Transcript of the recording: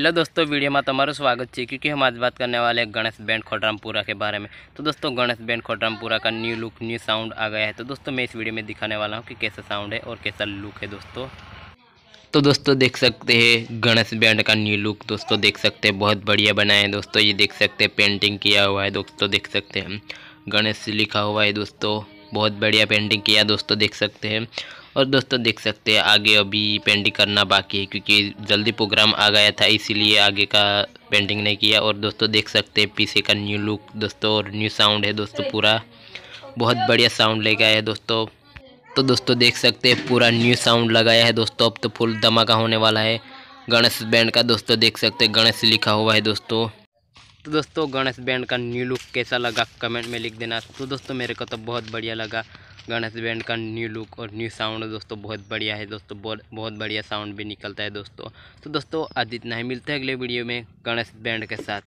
hello दोस्तों video में तुम्हारा स्वागत है क्योंकि हम आज बात करने वाले हैं गणेश बैंड खोटरामपुरा के बारे में तो दोस्तों गणेश बैंड खोटरामपुरा का न्यू लुक न्यू साउंड आ गया है तो दोस्तों मैं इस वीडियो में दिखाने वाला हूँ कि कैसा साउंड है और कैसा लुक है दोस्तों तो दोस्तों देख सकते हैं गणेश बैंड का न्यू लुक दोस्तों देख सकते हैं बहुत बढ़िया बनाए हैं दोस्तों ये देख सकते हैं पेंटिंग किया हुआ है दोस्तों देख सकते हैं गणेश लिखा हुआ है दोस्तों बहुत बढ़िया पेंटिंग किया दोस्तों देख सकते हैं और दोस्तों देख सकते हैं आगे अभी पेंटिंग करना बाकी है क्योंकि जल्दी प्रोग्राम आ गया था इसीलिए आगे का पेंटिंग नहीं किया और दोस्तों देख सकते हैं पीछे का न्यू लुक दोस्तों और न्यू साउंड है दोस्तों पूरा बहुत बढ़िया साउंड लेके आया है दोस्तों तो दोस्तों देख सकते हैं पूरा न्यू साउंड लगाया है दोस्तों अब तो फुल धमाका होने वाला है गणेश बैंड का दोस्तों देख सकते हैं गणेश लिखा हुआ है दोस्तों तो दोस्तों गणेश बैंड का न्यू लुक कैसा लगा कमेंट में लिख देना तो दोस्तों मेरे को तो बहुत बढ़िया लगा गणेश बैंड का न्यू लुक और न्यू साउंड दोस्तों बहुत बढ़िया है दोस्तों बहुत बहुत बढ़िया साउंड भी निकलता है दोस्तों तो दोस्तों आज इतना ही मिलता है अगले वीडियो में गणेश बैंड के साथ